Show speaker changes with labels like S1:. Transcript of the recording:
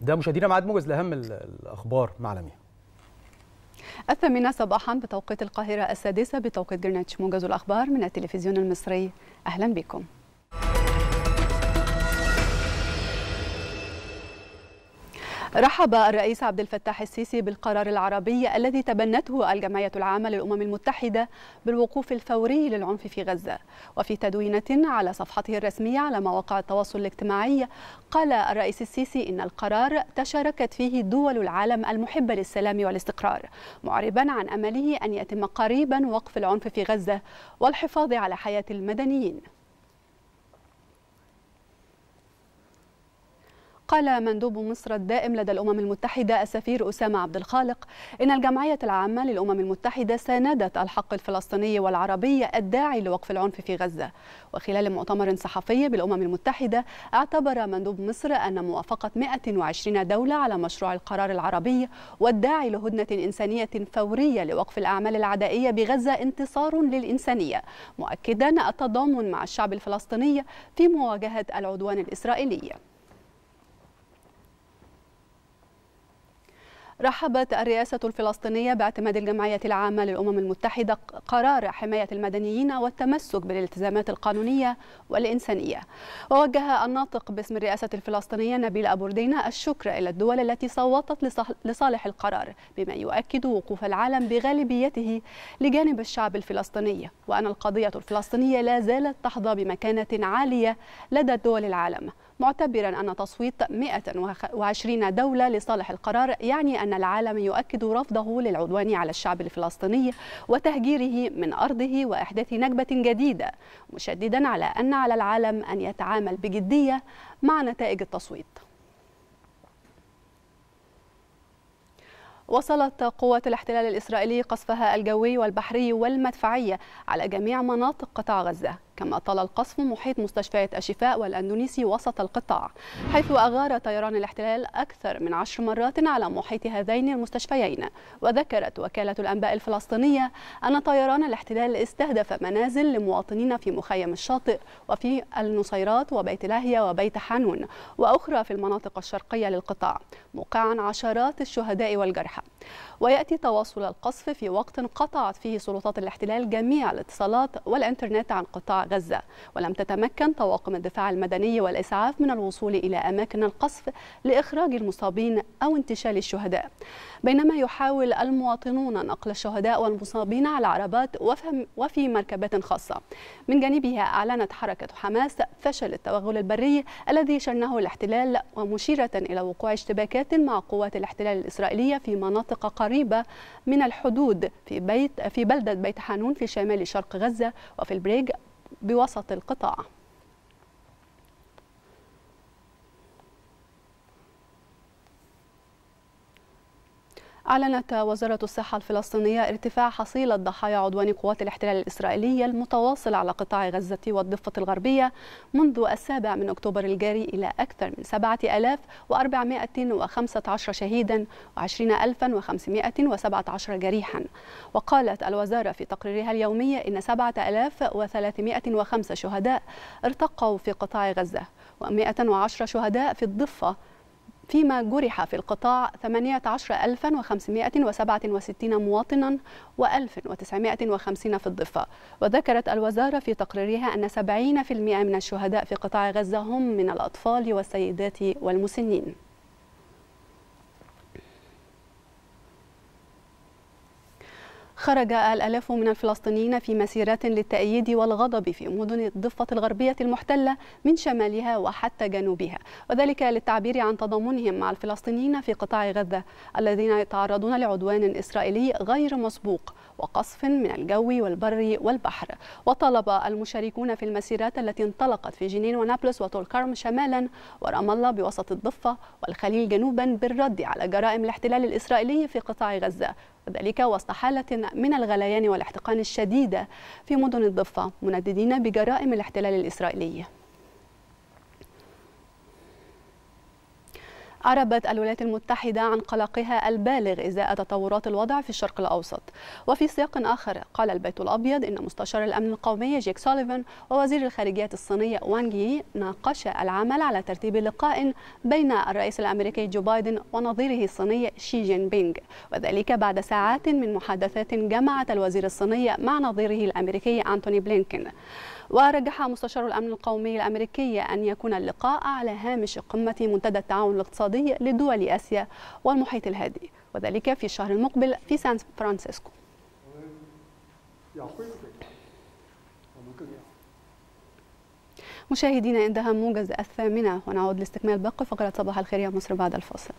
S1: ده مشاهدينا معاد موجز لاهم الاخبار مع لميا الثامنة صباحا بتوقيت القاهرة السادسة بتوقيت جرينتش موجز الأخبار من التلفزيون المصري أهلا بكم رحب الرئيس عبد الفتاح السيسي بالقرار العربي الذي تبنته الجمعية العامة للأمم المتحدة بالوقوف الفوري للعنف في غزة وفي تدوينة على صفحته الرسمية على مواقع التواصل الاجتماعي قال الرئيس السيسي إن القرار تشاركت فيه دول العالم المحبة للسلام والاستقرار معربا عن أمله أن يتم قريبا وقف العنف في غزة والحفاظ على حياة المدنيين قال مندوب مصر الدائم لدى الأمم المتحدة السفير أسامة عبد الخالق إن الجمعية العامة للأمم المتحدة ساندت الحق الفلسطيني والعربي الداعي لوقف العنف في غزة وخلال مؤتمر صحفي بالأمم المتحدة اعتبر مندوب مصر أن موافقة 120 دولة على مشروع القرار العربي والداعي لهدنة إنسانية فورية لوقف الأعمال العدائية بغزة انتصار للإنسانية مؤكدا التضامن مع الشعب الفلسطيني في مواجهة العدوان الإسرائيلي رحبت الرئاسة الفلسطينية باعتماد الجمعية العامة للأمم المتحدة قرار حماية المدنيين والتمسك بالالتزامات القانونية والإنسانية ووجه الناطق باسم الرئاسة الفلسطينية نبيل أبو الشكر إلى الدول التي صوتت لصالح القرار بما يؤكد وقوف العالم بغالبيته لجانب الشعب الفلسطيني وأن القضية الفلسطينية لا زالت تحظى بمكانة عالية لدى دول العالم معتبرا أن تصويت 120 دولة لصالح القرار يعني أن أن العالم يؤكد رفضه للعدوان على الشعب الفلسطيني وتهجيره من أرضه وإحداث نكبة جديدة مشددا على أن على العالم أن يتعامل بجدية مع نتائج التصويت وصلت قوات الاحتلال الإسرائيلي قصفها الجوي والبحري والمدفعية على جميع مناطق قطاع غزة كما طال القصف محيط مستشفيات الشفاء والأندونيسي وسط القطاع حيث أغار طيران الاحتلال أكثر من عشر مرات على محيط هذين المستشفيين وذكرت وكالة الأنباء الفلسطينية أن طيران الاحتلال استهدف منازل لمواطنين في مخيم الشاطئ وفي النصيرات وبيت لاهية وبيت حانون وأخرى في المناطق الشرقية للقطاع موقعا عشرات الشهداء والجرحى ويأتي تواصل القصف في وقت قطعت فيه سلطات الاحتلال جميع الاتصالات والإنترنت عن قطاع غزة ولم تتمكن طواقم الدفاع المدني والإسعاف من الوصول إلى أماكن القصف لإخراج المصابين أو انتشال الشهداء بينما يحاول المواطنون نقل الشهداء والمصابين على عربات وفي مركبات خاصة من جانبها أعلنت حركة حماس فشل التوغل البري الذي شنه الاحتلال ومشيرة إلى وقوع اشتباكات مع قوات الاحتلال الإسرائيلية في مناطق قريبة من الحدود في بيت في بلدة بيت حانون في شمال شرق غزة وفي البريج بوسط القطاع أعلنت وزارة الصحة الفلسطينية ارتفاع حصيلة ضحايا عدوان قوات الاحتلال الإسرائيلي المتواصل على قطاع غزة والضفة الغربية منذ السابع من أكتوبر الجاري إلى أكثر من 7415 شهيدا و20517 جريحا وقالت الوزارة في تقريرها اليومي إن 7305 شهداء ارتقوا في قطاع غزة و110 شهداء في الضفة فيما جرح في القطاع 18567 مواطنا و1950 في الضفة وذكرت الوزارة في تقريرها أن 70% من الشهداء في قطاع غزة هم من الأطفال والسيدات والمسنين خرج الآلاف من الفلسطينيين في مسيرات للتأييد والغضب في مدن الضفة الغربية المحتلة من شمالها وحتى جنوبها وذلك للتعبير عن تضامنهم مع الفلسطينيين في قطاع غزة الذين يتعرضون لعدوان إسرائيلي غير مسبوق وقصف من الجو والبر والبحر وطلب المشاركون في المسيرات التي انطلقت في جنين ونابلس وطولكرم شمالا ورام الله بوسط الضفة والخليل جنوبا بالرد على جرائم الاحتلال الإسرائيلي في قطاع غزة وذلك وسط حالة من الغليان والاحتقان الشديدة في مدن الضفة منددين بجرائم الاحتلال الإسرائيلي أعربت الولايات المتحدة عن قلقها البالغ إزاء تطورات الوضع في الشرق الأوسط وفي سياق آخر قال البيت الأبيض إن مستشار الأمن القومي جيك سوليفان ووزير الخارجية الصينية وانغ يي ناقشا العمل على ترتيب لقاء بين الرئيس الأمريكي جو بايدن ونظيره الصيني شي جين بينغ وذلك بعد ساعات من محادثات جمعت الوزير الصيني مع نظيره الأمريكي أنتوني بلينكن ورجح مستشار الأمن القومي الأمريكي أن يكون اللقاء على هامش قمة منتدى التعاون الاقتصادي لدول آسيا والمحيط الهادي وذلك في الشهر المقبل في سان فرانسيسكو مشاهدينا انتهى موجز الثامنة ونعود لاستكمال باقي فقرة صباح الخير يا مصر بعد الفاصل